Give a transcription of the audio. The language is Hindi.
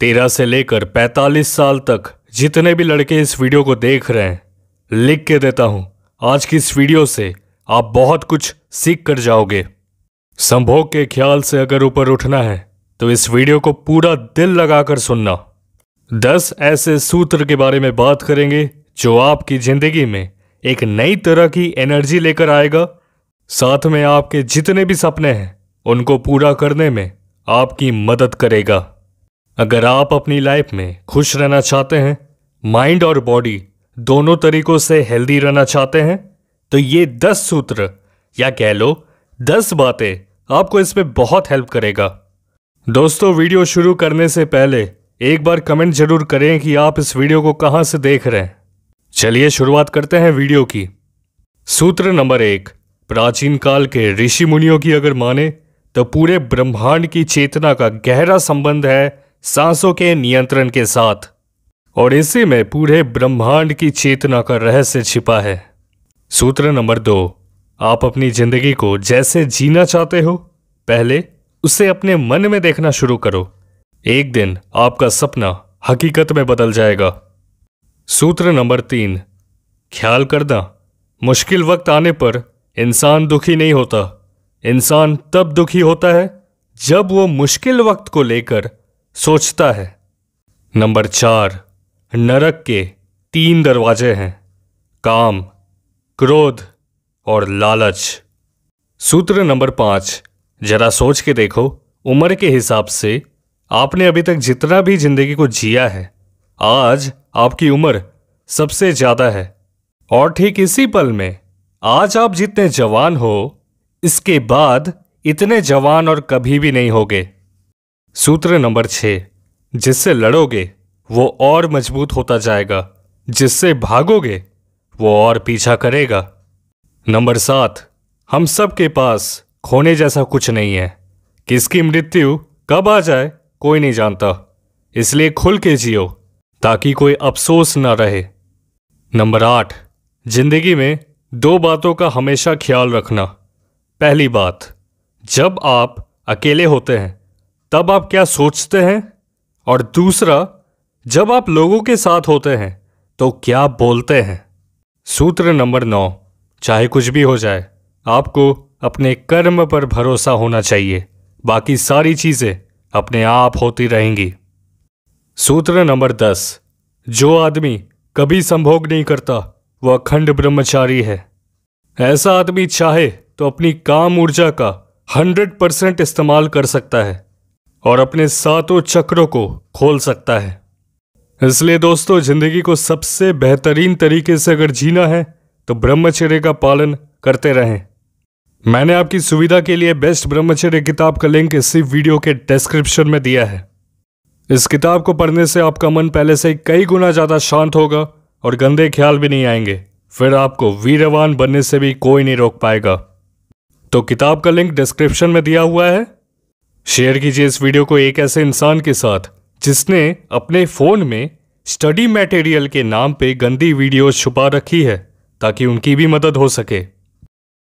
तेरह से लेकर पैंतालीस साल तक जितने भी लड़के इस वीडियो को देख रहे हैं लिख के देता हूं आज की इस वीडियो से आप बहुत कुछ सीख कर जाओगे संभोग के ख्याल से अगर ऊपर उठना है तो इस वीडियो को पूरा दिल लगाकर सुनना दस ऐसे सूत्र के बारे में बात करेंगे जो आपकी ज़िंदगी में एक नई तरह की एनर्जी लेकर आएगा साथ में आपके जितने भी सपने हैं उनको पूरा करने में आपकी मदद करेगा अगर आप अपनी लाइफ में खुश रहना चाहते हैं माइंड और बॉडी दोनों तरीकों से हेल्दी रहना चाहते हैं तो ये दस सूत्र या कह लो दस बातें आपको इसमें बहुत हेल्प करेगा दोस्तों वीडियो शुरू करने से पहले एक बार कमेंट जरूर करें कि आप इस वीडियो को कहां से देख रहे हैं चलिए शुरुआत करते हैं वीडियो की सूत्र नंबर एक प्राचीन काल के ऋषि मुनियों की अगर माने तो पूरे ब्रह्मांड की चेतना का गहरा संबंध है सांसों के नियंत्रण के साथ और इसी में पूरे ब्रह्मांड की चेतना का रहस्य छिपा है सूत्र नंबर दो आप अपनी जिंदगी को जैसे जीना चाहते हो पहले उसे अपने मन में देखना शुरू करो एक दिन आपका सपना हकीकत में बदल जाएगा सूत्र नंबर तीन ख्याल करना मुश्किल वक्त आने पर इंसान दुखी नहीं होता इंसान तब दुखी होता है जब वो मुश्किल वक्त को लेकर सोचता है नंबर चार नरक के तीन दरवाजे हैं काम क्रोध और लालच सूत्र नंबर पांच जरा सोच के देखो उम्र के हिसाब से आपने अभी तक जितना भी जिंदगी को जिया है आज आपकी उम्र सबसे ज़्यादा है और ठीक इसी पल में आज आप जितने जवान हो इसके बाद इतने जवान और कभी भी नहीं होगे सूत्र नंबर छः जिससे लड़ोगे वो और मजबूत होता जाएगा जिससे भागोगे वो और पीछा करेगा नंबर सात हम सब के पास खोने जैसा कुछ नहीं है किसकी मृत्यु कब आ जाए कोई नहीं जानता इसलिए खुल के जियो ताकि कोई अफसोस ना रहे नंबर आठ जिंदगी में दो बातों का हमेशा ख्याल रखना पहली बात जब आप अकेले होते हैं तब आप क्या सोचते हैं और दूसरा जब आप लोगों के साथ होते हैं तो क्या बोलते हैं सूत्र नंबर नौ चाहे कुछ भी हो जाए आपको अपने कर्म पर भरोसा होना चाहिए बाकी सारी चीज़ें अपने आप होती रहेंगी सूत्र नंबर दस जो आदमी कभी संभोग नहीं करता वह अखंड ब्रह्मचारी है ऐसा आदमी चाहे तो अपनी काम ऊर्जा का हंड्रेड परसेंट इस्तेमाल कर सकता है और अपने सातों चक्रों को खोल सकता है इसलिए दोस्तों जिंदगी को सबसे बेहतरीन तरीके से अगर जीना है तो ब्रह्मचर्य का पालन करते रहें मैंने आपकी सुविधा के लिए बेस्ट ब्रह्मचर्य किताब का लिंक इसी वीडियो के डिस्क्रिप्शन में दिया है इस किताब को पढ़ने से आपका मन पहले से कई गुना ज़्यादा शांत होगा और गंदे ख्याल भी नहीं आएंगे फिर आपको वीरवान बनने से भी कोई नहीं रोक पाएगा तो किताब का लिंक डिस्क्रिप्शन में दिया हुआ है शेयर कीजिए इस वीडियो को एक ऐसे इंसान के साथ जिसने अपने फ़ोन में स्टडी मटेरियल के नाम पे गंदी वीडियोस छुपा रखी है ताकि उनकी भी मदद हो सके